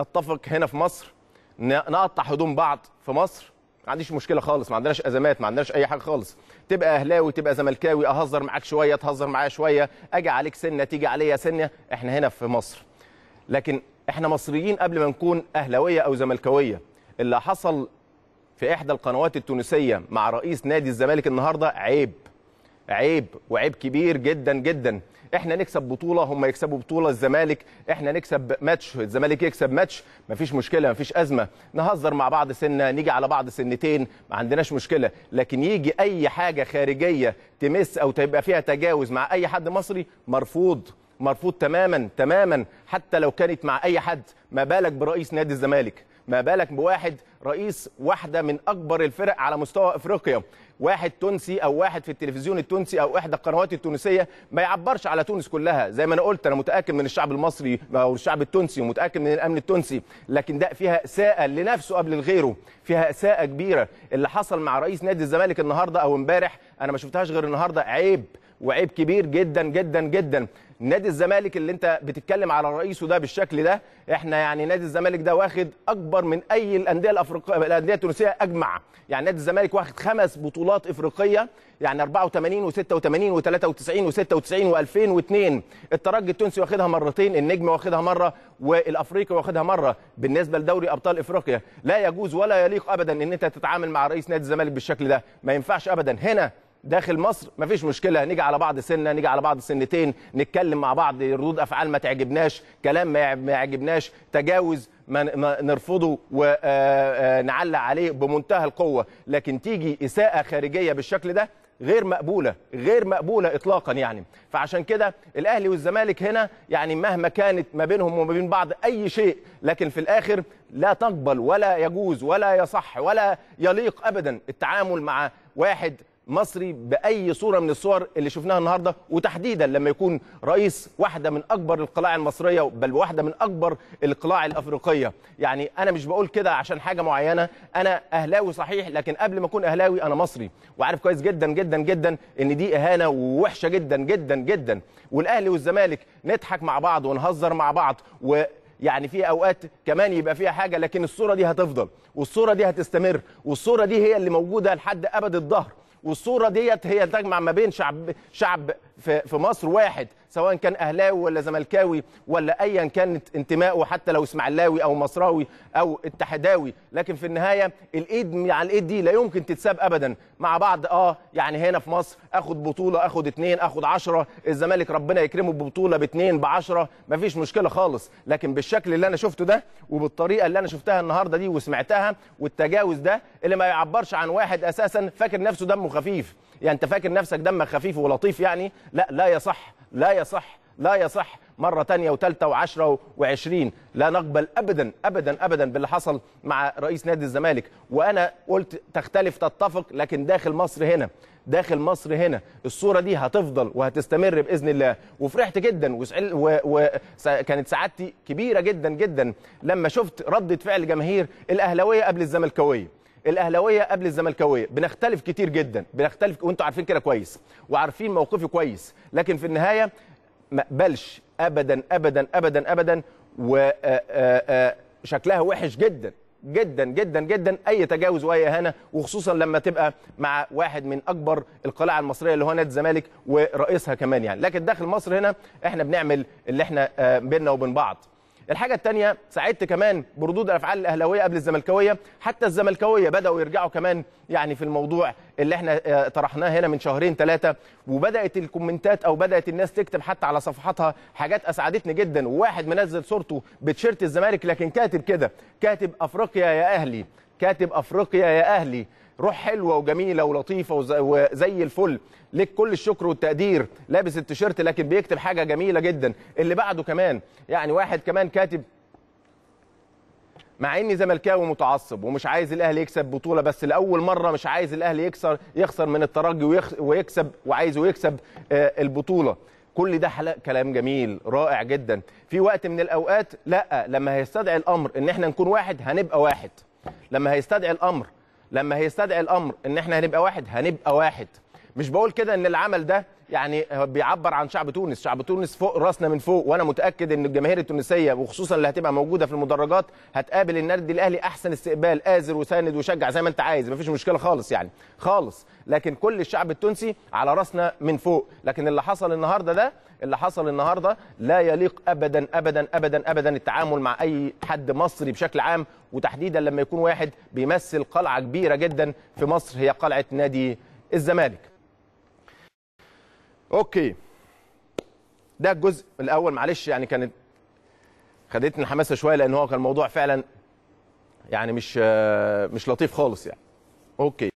نتفق هنا في مصر نقطع هدوم بعض في مصر ما عنديش مشكله خالص ما عندناش ازمات ما عندناش اي حاجه خالص تبقى اهلاوي تبقى زملكاوي اهزر معاك شويه تهزر معايا شويه اجي عليك سنه تيجي عليا سنه احنا هنا في مصر لكن احنا مصريين قبل ما نكون اهلاويه او زملكاويه اللي حصل في احدى القنوات التونسيه مع رئيس نادي الزمالك النهارده عيب عيب وعيب كبير جدا جدا احنا نكسب بطوله هم يكسبوا بطوله الزمالك احنا نكسب ماتش الزمالك يكسب ماتش مفيش مشكله مفيش ازمه نهزر مع بعض سنه نيجي على بعض سنتين ما عندناش مشكله لكن يجي اي حاجه خارجيه تمس او تبقى فيها تجاوز مع اي حد مصري مرفوض مرفوض تماما تماما حتى لو كانت مع اي حد ما بالك برئيس نادي الزمالك ما بالك بواحد رئيس واحده من اكبر الفرق على مستوى افريقيا واحد تونسي او واحد في التلفزيون التونسي او احدى القنوات التونسيه ما يعبرش على تونس كلها زي ما انا قلت انا متاكد من الشعب المصري او الشعب التونسي ومتاكد من الامن التونسي لكن ده فيها اساءه لنفسه قبل لغيره فيها اساءه كبيره اللي حصل مع رئيس نادي الزمالك النهارده او امبارح انا ما شفتهاش غير النهارده عيب وعيب كبير جدا جدا جدا نادي الزمالك اللي انت بتتكلم على رئيسه ده بالشكل ده احنا يعني نادي الزمالك ده واخد اكبر من اي الانديه الافريقيه الانديه التونسيه اجمع يعني نادي الزمالك واخد خمس بطولات افريقيه يعني 84 و86 و93 و96 و2002 الترجي التونسي واخدها مرتين النجم واخدها مره والافريقي واخدها مره بالنسبه لدوري ابطال افريقيا لا يجوز ولا يليق ابدا ان انت تتعامل مع رئيس نادي الزمالك بالشكل ده ما ينفعش ابدا هنا داخل مصر مفيش مشكله نيجي على بعض سنه نيجي على بعض سنتين نتكلم مع بعض ردود افعال ما تعجبناش كلام ما يعجبناش تجاوز ما نرفضه ونعلق آه، آه، عليه بمنتهى القوه لكن تيجي اساءه خارجيه بالشكل ده غير مقبوله غير مقبوله اطلاقا يعني فعشان كده الاهلي والزمالك هنا يعني مهما كانت ما بينهم وما بين بعض اي شيء لكن في الاخر لا تقبل ولا يجوز ولا يصح ولا يليق ابدا التعامل مع واحد مصري باي صوره من الصور اللي شفناها النهارده وتحديدا لما يكون رئيس واحده من اكبر القلاع المصريه بل واحده من اكبر القلاع الافريقيه يعني انا مش بقول كده عشان حاجه معينه انا اهلاوي صحيح لكن قبل ما اكون اهلاوي انا مصري وعارف كويس جدا جدا جدا ان دي اهانه ووحشه جدا جدا جدا والاهلي والزمالك نضحك مع بعض ونهزر مع بعض و يعني في اوقات كمان يبقى فيها حاجه لكن الصوره دي هتفضل والصوره دي هتستمر والصوره دي هي اللي موجوده لحد ابد الظهر والصوره ديت هي تجمع ما بين شعب شعب في, مصر واحد سواء كان اهلاوي ولا زملكاوي ولا ايا كانت انتمائه حتى لو اسماعيلاوي او مصراوي او اتحداوي لكن في النهايه الايد مع الايد دي لا يمكن تتساب ابدا مع بعض اه يعني هنا في مصر اخد بطوله اخد اتنين اخد عشرة الزمالك ربنا يكرمه ببطوله باتنين 10 مفيش مشكله خالص لكن بالشكل اللي انا شفته ده وبالطريقه اللي انا شفتها النهارده دي وسمعتها والتجاوز ده اللي ما يعبرش عن واحد اساسا فاكر نفسه دمه خفيف يعني انت فاكر نفسك دمك خفيف ولطيف يعني لا لا يصح لا يصح لا يصح مرة تانية وتالتة وعشرة وعشرين لا نقبل أبدا أبدا أبدا باللي حصل مع رئيس نادي الزمالك وأنا قلت تختلف تتفق لكن داخل مصر هنا داخل مصر هنا الصورة دي هتفضل وهتستمر بإذن الله وفرحت جدا وسعل وكانت سعادتي كبيرة جدا جدا لما شفت ردة فعل جماهير الأهلاوية قبل الزملكاوية الاهلاويه قبل الزملكاويه بنختلف كتير جدا بنختلف وانتوا عارفين كده كويس وعارفين موقفي كويس لكن في النهايه ما اقبلش ابدا ابدا ابدا ابدا وشكلها وحش جدا جدا جدا جدا اي تجاوز واي اهانه وخصوصا لما تبقى مع واحد من اكبر القلاع المصريه اللي هو نادي الزمالك ورئيسها كمان يعني لكن داخل مصر هنا احنا بنعمل اللي احنا بينا وبين بعض الحاجه الثانيه سعدت كمان بردود الافعال الاهلاويه قبل الزملكاويه حتى الزملكاويه بداوا يرجعوا كمان يعني في الموضوع اللي احنا آه، طرحناه هنا من شهرين ثلاثه وبدات الكومنتات او بدات الناس تكتب حتى على صفحاتها حاجات اسعدتني جدا وواحد منزل صورته بتيشيرت الزمالك لكن كاتب كده كاتب افريقيا يا اهلي كاتب افريقيا يا اهلي روح حلوه وجميله ولطيفه وزي الفل لك كل الشكر والتقدير لابس التيشيرت لكن بيكتب حاجه جميله جدا اللي بعده كمان يعني واحد كمان كاتب مع اني زملكاوي متعصب ومش عايز الاهلي يكسب بطوله بس لاول مره مش عايز الاهلي يكسر يخسر من الترجي ويكسب وعايزه يكسب آه، البطوله كل ده كلام جميل رائع جدا في وقت من الاوقات لا لما هيستدعي الامر ان احنا نكون واحد هنبقى واحد لما هيستدعي الامر لما هيستدعي الامر ان احنا هنبقى واحد هنبقى واحد مش بقول كده ان العمل ده يعني بيعبر عن شعب تونس شعب تونس فوق راسنا من فوق وانا متاكد ان الجماهير التونسيه وخصوصا اللي هتبقى موجوده في المدرجات هتقابل النادي الاهلي احسن استقبال آزر وساند وشجع زي ما انت عايز مفيش مشكله خالص يعني خالص لكن كل الشعب التونسي على راسنا من فوق لكن اللي حصل النهارده ده اللي حصل النهارده لا يليق ابدا ابدا ابدا ابدا التعامل مع اي حد مصري بشكل عام وتحديدا لما يكون واحد بيمثل قلعه كبيره جدا في مصر هي قلعه نادي الزمالك اوكي ده الجزء الاول معلش يعني كانت خدتني حماسه شويه لان هو كان الموضوع فعلا يعني مش مش لطيف خالص يعني اوكي